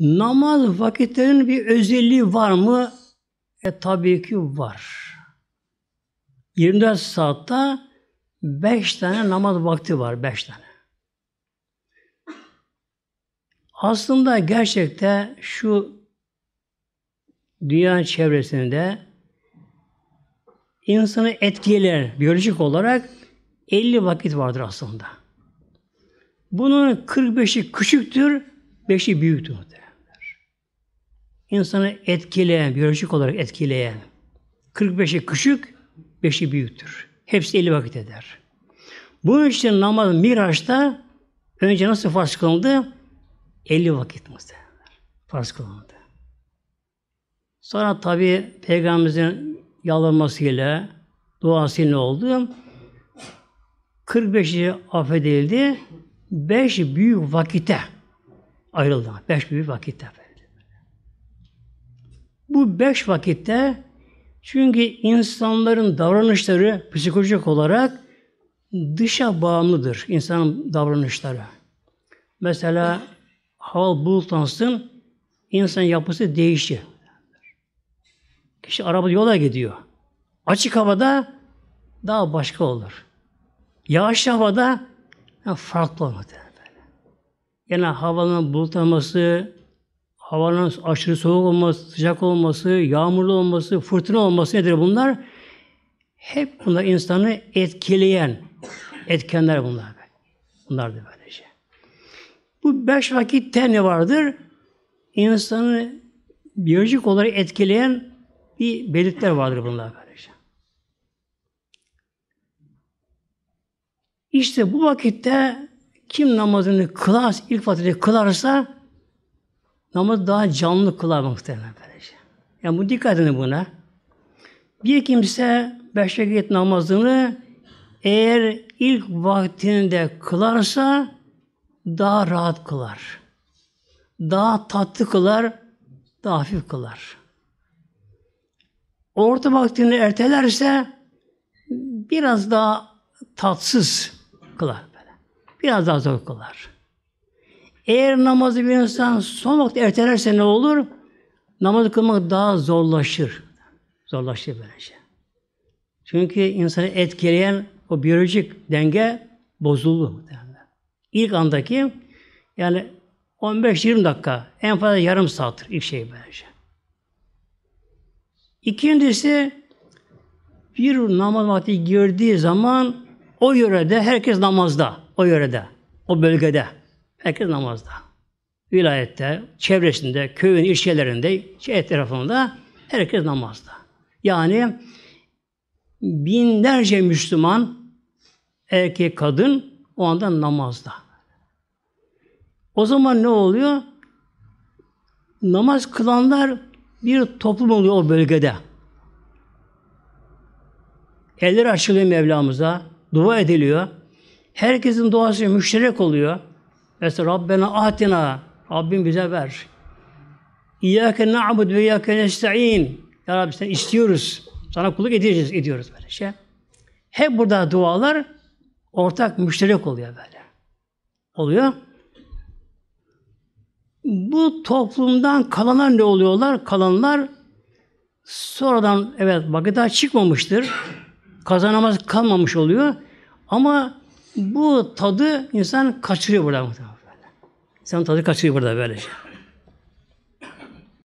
Namaz vakitlerin bir özelliği var mı? E tabii ki var. 24 saatte 5 tane namaz vakti var, 5 tane. Aslında gerçekte şu dünya çevresinde insanı etkiler biyolojik olarak 50 vakit vardır aslında. Bunun 45'i küçüktür, 5'i büyüktür insanı etkileyen, biyolojik olarak etkileyen 45'i küçük, 5'i büyüktür. Hepsi 50 vakit eder. Bu için namaz Miraç'ta önce nasıl farz kılındı? 50 vakit muhtemelen. Farz kılındı. Sonra tabi Peygamberimizin yalvarmasıyla, duası ne oldu? 45'i affedildi. 5 büyük vakite ayrıldı. 5 büyük vakite. Bu beş vakitte çünkü insanların davranışları psikolojik olarak dışa bağımlıdır insanın davranışları. Mesela hava bulutlansın, insan yapısı değişir. Kişi araba yola gidiyor. Açık havada daha başka olur. Yağış havada farklı olur. Yani havanın bulutlanması, havanın aşırı soğuk olması, sıcak olması, yağmurlu olması, fırtına olması nedir bunlar? Hep bunlar insanı etkileyen etkenler bunlar. Bunlar da böylece. Şey. Bu beş vakitten ne vardır? İnsanı biyolojik olarak etkileyen bir belirtiler vardır bunlar böylece. Şey. İşte bu vakitte kim namazını kılas, ilk vakitte kılarsa namaz daha canlı kılar muhtemelen böylece. Yani bu dikkat edin buna. Bir kimse beş vakit namazını eğer ilk vaktinde kılarsa daha rahat kılar. Daha tatlı kılar, daha hafif kılar. Orta vaktini ertelerse biraz daha tatsız kılar. Biraz daha zor kılar. Eğer namazı bir insan son vakti ertelerse ne olur? Namazı kılmak daha zorlaşır. Zorlaşır böylece. Şey. Çünkü insanı etkileyen o biyolojik denge bozuldu. Yani İlk andaki yani 15-20 dakika, en fazla yarım saattir ilk şey böylece. Şey. İkincisi bir namaz vakti girdiği zaman o yörede herkes namazda, o yörede, o bölgede. Herkes namazda. Vilayette, çevresinde, köyün ilçelerinde, şey etrafında herkes namazda. Yani binlerce Müslüman erkek kadın o anda namazda. O zaman ne oluyor? Namaz kılanlar bir toplum oluyor o bölgede. Eller açılıyor Mevlamıza, dua ediliyor. Herkesin duası müşterek oluyor. Mesela Rabbena atina. Rabbim bize ver. İyyâke na'bud ve iyâke nesta'in. Ya Rabbi sen istiyoruz. Sana kulluk edeceğiz, ediyoruz böyle şey. Hep burada dualar ortak müşterek oluyor böyle. Oluyor. Bu toplumdan kalanlar ne oluyorlar? Kalanlar sonradan evet vakıta çıkmamıştır. Kazanamaz kalmamış oluyor. Ama bu tadı insan kaçırıyor burada. İnsan tadı kaçırıyor burada böylece. Şey.